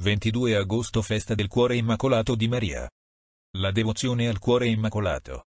22 agosto Festa del Cuore Immacolato di Maria. La devozione al Cuore Immacolato.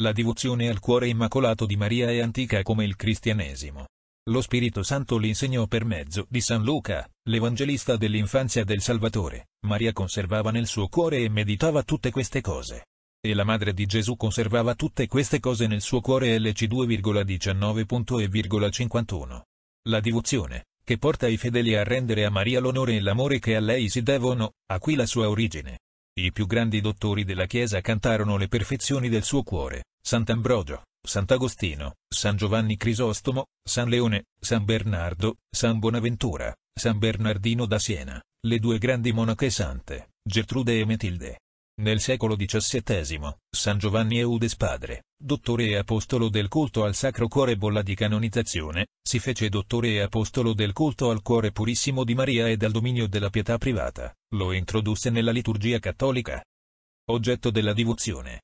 La devozione al Cuore Immacolato di Maria è antica come il cristianesimo. Lo Spirito Santo l'insegnò per mezzo di San Luca, l'evangelista dell'infanzia del Salvatore. Maria conservava nel suo cuore e meditava tutte queste cose. E la madre di Gesù conservava tutte queste cose nel suo cuore lc 2,19.51. La devozione, che porta i fedeli a rendere a Maria l'onore e l'amore che a lei si devono, a qui la sua origine. I più grandi dottori della Chiesa cantarono le perfezioni del suo cuore, Sant'Ambrogio, Sant'Agostino, San Giovanni Crisostomo, San Leone, San Bernardo, San Bonaventura, San Bernardino da Siena, le due grandi monache sante, Gertrude e Metilde. Nel secolo XVII, San Giovanni Eudes padre, dottore e apostolo del culto al Sacro Cuore bolla di canonizzazione, si fece dottore e apostolo del culto al Cuore Purissimo di Maria e dal dominio della pietà privata, lo introdusse nella liturgia cattolica. Oggetto della divozione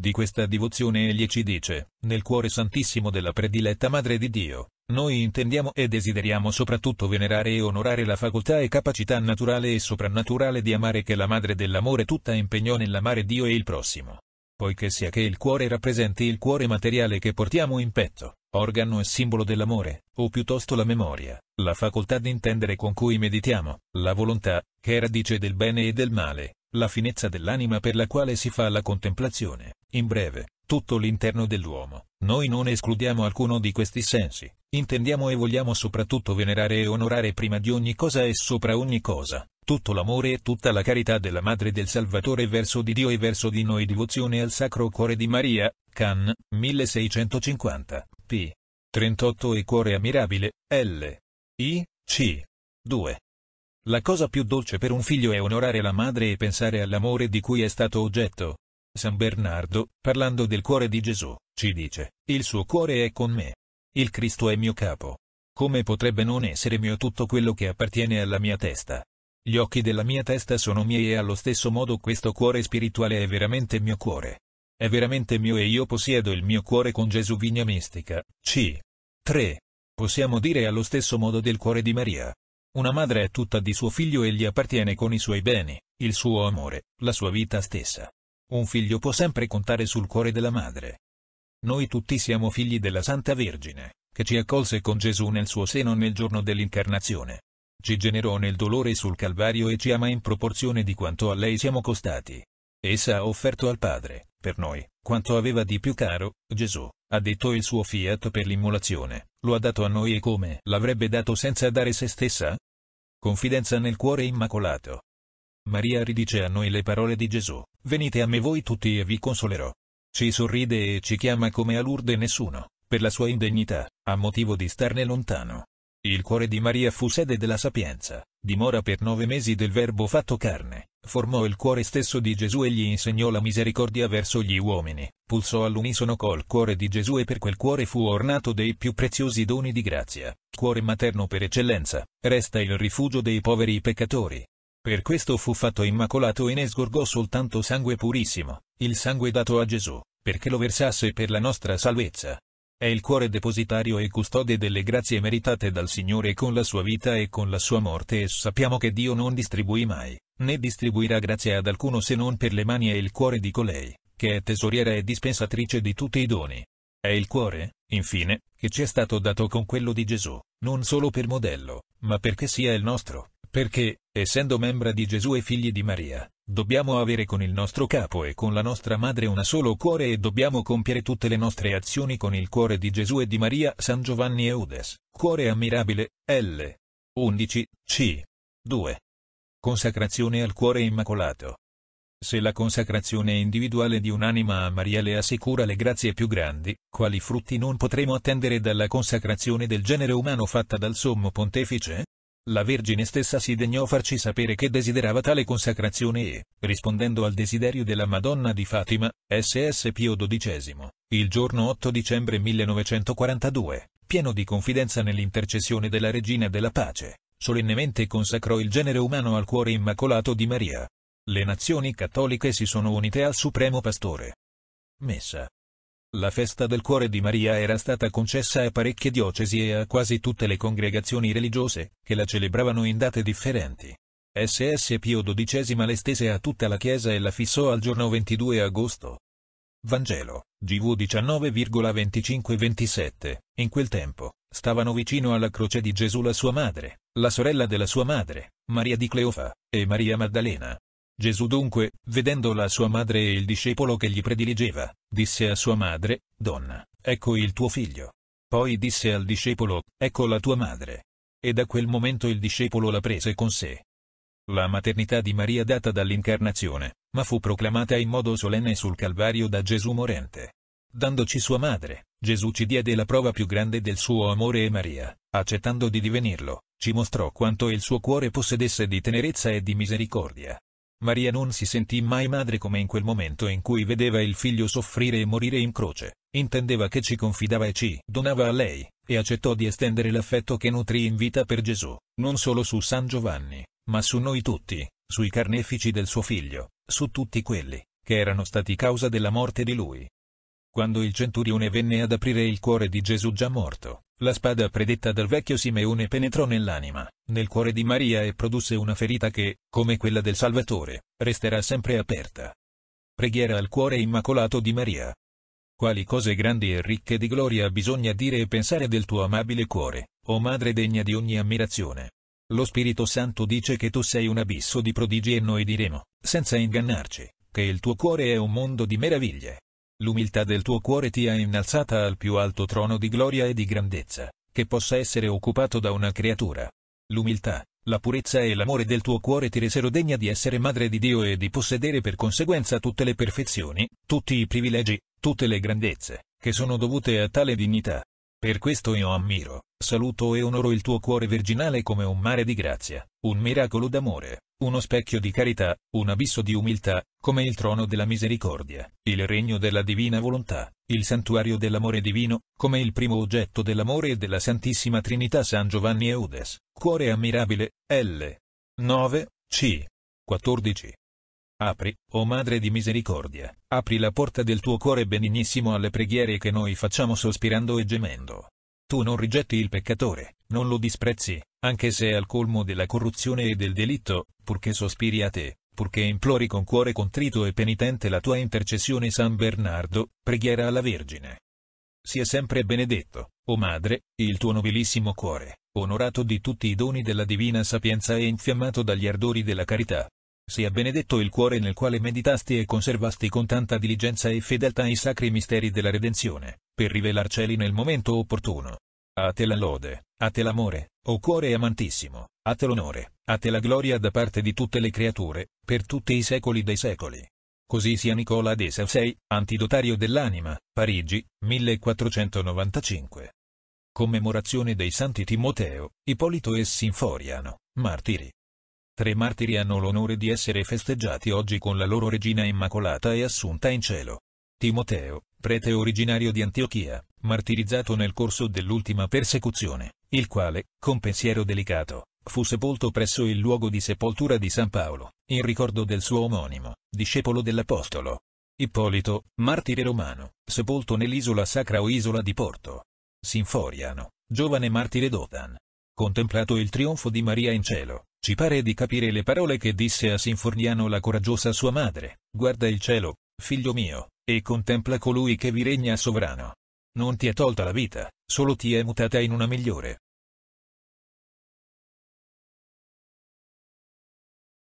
di questa devozione egli ci dice, nel cuore santissimo della prediletta Madre di Dio, noi intendiamo e desideriamo soprattutto venerare e onorare la facoltà e capacità naturale e soprannaturale di amare che la Madre dell'amore tutta impegnò nell'amare Dio e il prossimo. Poiché sia che il cuore rappresenti il cuore materiale che portiamo in petto, organo e simbolo dell'amore, o piuttosto la memoria, la facoltà di intendere con cui meditiamo, la volontà, che è radice del bene e del male, la finezza dell'anima per la quale si fa la contemplazione, in breve, tutto l'interno dell'uomo. Noi non escludiamo alcuno di questi sensi, intendiamo e vogliamo soprattutto venerare e onorare prima di ogni cosa e sopra ogni cosa, tutto l'amore e tutta la carità della Madre del Salvatore verso di Dio e verso di noi devozione al Sacro Cuore di Maria, Can, 1650, p. 38 e Cuore Ammirabile, L. I. C. 2. La cosa più dolce per un figlio è onorare la madre e pensare all'amore di cui è stato oggetto, San Bernardo, parlando del cuore di Gesù, ci dice, il suo cuore è con me. Il Cristo è mio capo. Come potrebbe non essere mio tutto quello che appartiene alla mia testa? Gli occhi della mia testa sono miei e allo stesso modo questo cuore spirituale è veramente mio cuore. È veramente mio e io possiedo il mio cuore con Gesù Vigna Mistica. C. 3. Possiamo dire allo stesso modo del cuore di Maria. Una madre è tutta di suo figlio e gli appartiene con i suoi beni, il suo amore, la sua vita stessa. Un figlio può sempre contare sul cuore della madre. Noi tutti siamo figli della Santa Vergine, che ci accolse con Gesù nel suo seno nel giorno dell'incarnazione. Ci generò nel dolore sul Calvario e ci ama in proporzione di quanto a lei siamo costati. Essa ha offerto al Padre, per noi, quanto aveva di più caro, Gesù, ha detto il suo fiat per l'immolazione, lo ha dato a noi e come l'avrebbe dato senza dare se stessa? Confidenza nel cuore immacolato. Maria ridice a noi le parole di Gesù, venite a me voi tutti e vi consolerò. Ci sorride e ci chiama come a Lourdes nessuno, per la sua indegnità, a motivo di starne lontano. Il cuore di Maria fu sede della sapienza, dimora per nove mesi del Verbo fatto carne, formò il cuore stesso di Gesù e gli insegnò la misericordia verso gli uomini, pulsò all'unisono col cuore di Gesù e per quel cuore fu ornato dei più preziosi doni di grazia, cuore materno per eccellenza, resta il rifugio dei poveri peccatori, per questo fu fatto immacolato e ne sgorgò soltanto sangue purissimo, il sangue dato a Gesù, perché lo versasse per la nostra salvezza. È il cuore depositario e custode delle grazie meritate dal Signore con la sua vita e con la sua morte e sappiamo che Dio non distribuì mai, né distribuirà grazie ad alcuno se non per le mani e il cuore di colei, che è tesoriera e dispensatrice di tutti i doni. È il cuore, infine, che ci è stato dato con quello di Gesù, non solo per modello, ma perché sia il nostro. Perché, essendo membra di Gesù e figli di Maria, dobbiamo avere con il nostro capo e con la nostra madre un solo cuore e dobbiamo compiere tutte le nostre azioni con il cuore di Gesù e di Maria San Giovanni Eudes, cuore ammirabile, L. 11, C. 2. Consacrazione al cuore immacolato. Se la consacrazione individuale di un'anima a Maria le assicura le grazie più grandi, quali frutti non potremo attendere dalla consacrazione del genere umano fatta dal Sommo Pontefice? la Vergine stessa si degnò farci sapere che desiderava tale consacrazione e, rispondendo al desiderio della Madonna di Fatima, SS Pio XII, il giorno 8 dicembre 1942, pieno di confidenza nell'intercessione della Regina della Pace, solennemente consacrò il genere umano al cuore immacolato di Maria. Le nazioni cattoliche si sono unite al Supremo Pastore. Messa la festa del cuore di Maria era stata concessa a parecchie diocesi e a quasi tutte le congregazioni religiose, che la celebravano in date differenti. SS Pio XII le stese a tutta la Chiesa e la fissò al giorno 22 agosto. Vangelo, GV 19,25-27, in quel tempo, stavano vicino alla croce di Gesù la sua madre, la sorella della sua madre, Maria di Cleofa, e Maria Maddalena, Gesù dunque, vedendo la sua madre e il discepolo che gli prediligeva, disse a sua madre, Donna, ecco il tuo figlio. Poi disse al discepolo, Ecco la tua madre. E da quel momento il discepolo la prese con sé. La maternità di Maria data dall'incarnazione, ma fu proclamata in modo solenne sul Calvario da Gesù morente. Dandoci sua madre, Gesù ci diede la prova più grande del suo amore e Maria, accettando di divenirlo, ci mostrò quanto il suo cuore possedesse di tenerezza e di misericordia. Maria non si sentì mai madre come in quel momento in cui vedeva il figlio soffrire e morire in croce, intendeva che ci confidava e ci donava a lei, e accettò di estendere l'affetto che nutrì in vita per Gesù, non solo su San Giovanni, ma su noi tutti, sui carnefici del suo figlio, su tutti quelli che erano stati causa della morte di lui. Quando il centurione venne ad aprire il cuore di Gesù già morto, la spada predetta dal vecchio Simeone penetrò nell'anima, nel cuore di Maria e produsse una ferita che, come quella del Salvatore, resterà sempre aperta. Preghiera al cuore immacolato di Maria. Quali cose grandi e ricche di gloria bisogna dire e pensare del tuo amabile cuore, o madre degna di ogni ammirazione. Lo Spirito Santo dice che tu sei un abisso di prodigi e noi diremo, senza ingannarci, che il tuo cuore è un mondo di meraviglie l'umiltà del tuo cuore ti ha innalzata al più alto trono di gloria e di grandezza, che possa essere occupato da una creatura. L'umiltà, la purezza e l'amore del tuo cuore ti resero degna di essere madre di Dio e di possedere per conseguenza tutte le perfezioni, tutti i privilegi, tutte le grandezze, che sono dovute a tale dignità. Per questo io ammiro, saluto e onoro il tuo cuore virginale come un mare di grazia, un miracolo d'amore uno specchio di carità, un abisso di umiltà, come il trono della misericordia, il regno della divina volontà, il santuario dell'amore divino, come il primo oggetto dell'amore e della Santissima Trinità San Giovanni Eudes, cuore ammirabile, L. 9, C. 14. Apri, o oh Madre di Misericordia, apri la porta del tuo cuore benignissimo alle preghiere che noi facciamo sospirando e gemendo. Tu non rigetti il peccatore, non lo disprezzi, anche se è al colmo della corruzione e del delitto, purché sospiri a te, purché implori con cuore contrito e penitente la tua intercessione San Bernardo, preghiera alla Vergine. Sia sempre benedetto, o oh Madre, il tuo nobilissimo cuore, onorato di tutti i doni della divina sapienza e infiammato dagli ardori della carità. Sia benedetto il cuore nel quale meditasti e conservasti con tanta diligenza e fedeltà i sacri misteri della redenzione per rivelarceli nel momento opportuno. A te la lode, a te l'amore, o cuore amantissimo, a te l'onore, a te la gloria da parte di tutte le creature, per tutti i secoli dei secoli. Così sia Nicola de Sausei, antidotario dell'anima, Parigi, 1495. Commemorazione dei santi Timoteo, Ippolito e Sinforiano, martiri. Tre martiri hanno l'onore di essere festeggiati oggi con la loro regina immacolata e assunta in cielo. Timoteo, prete originario di Antiochia, martirizzato nel corso dell'ultima persecuzione, il quale, con pensiero delicato, fu sepolto presso il luogo di sepoltura di San Paolo, in ricordo del suo omonimo, discepolo dell'Apostolo. Ippolito, martire romano, sepolto nell'isola sacra o isola di Porto. Sinforiano, giovane martire d'Otan. Contemplato il trionfo di Maria in cielo, ci pare di capire le parole che disse a Sinforniano la coraggiosa sua madre, guarda il cielo, figlio mio, e contempla colui che vi regna sovrano. Non ti è tolta la vita, solo ti è mutata in una migliore.